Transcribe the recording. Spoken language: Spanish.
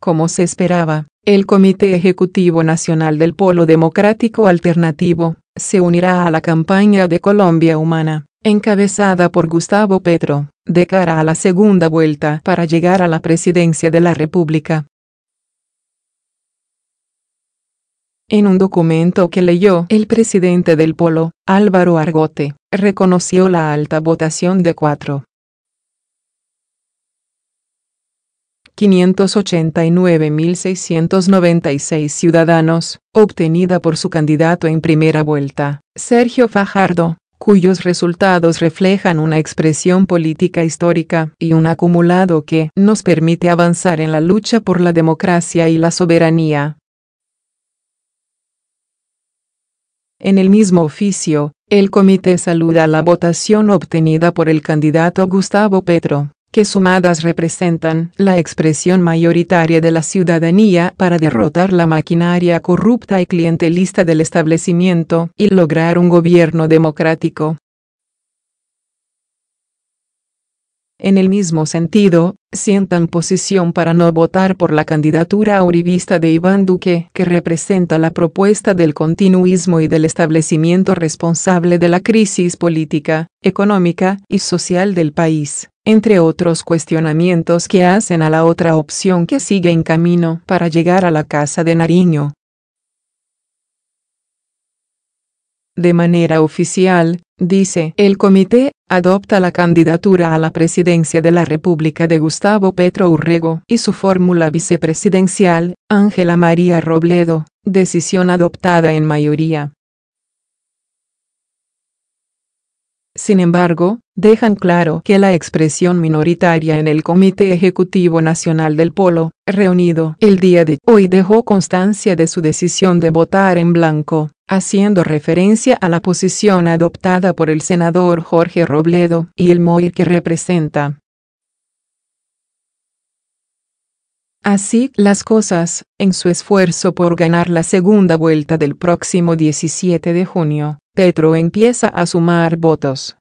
Como se esperaba, el Comité Ejecutivo Nacional del Polo Democrático Alternativo se unirá a la campaña de Colombia Humana, encabezada por Gustavo Petro, de cara a la segunda vuelta para llegar a la presidencia de la República. En un documento que leyó el presidente del Polo, Álvaro Argote, reconoció la alta votación de cuatro 589.696 ciudadanos, obtenida por su candidato en primera vuelta, Sergio Fajardo, cuyos resultados reflejan una expresión política histórica y un acumulado que nos permite avanzar en la lucha por la democracia y la soberanía. En el mismo oficio, el comité saluda la votación obtenida por el candidato Gustavo Petro, sumadas representan la expresión mayoritaria de la ciudadanía para derrotar la maquinaria corrupta y clientelista del establecimiento y lograr un gobierno democrático. En el mismo sentido, sientan posición para no votar por la candidatura aurivista de Iván Duque, que representa la propuesta del continuismo y del establecimiento responsable de la crisis política, económica y social del país entre otros cuestionamientos que hacen a la otra opción que sigue en camino para llegar a la casa de Nariño. De manera oficial, dice, el comité adopta la candidatura a la presidencia de la República de Gustavo Petro Urrego y su fórmula vicepresidencial, Ángela María Robledo, decisión adoptada en mayoría. Sin embargo, dejan claro que la expresión minoritaria en el Comité Ejecutivo Nacional del Polo, reunido el día de hoy, dejó constancia de su decisión de votar en blanco, haciendo referencia a la posición adoptada por el senador Jorge Robledo y el MOIR que representa. Así las cosas, en su esfuerzo por ganar la segunda vuelta del próximo 17 de junio, Petro empieza a sumar votos.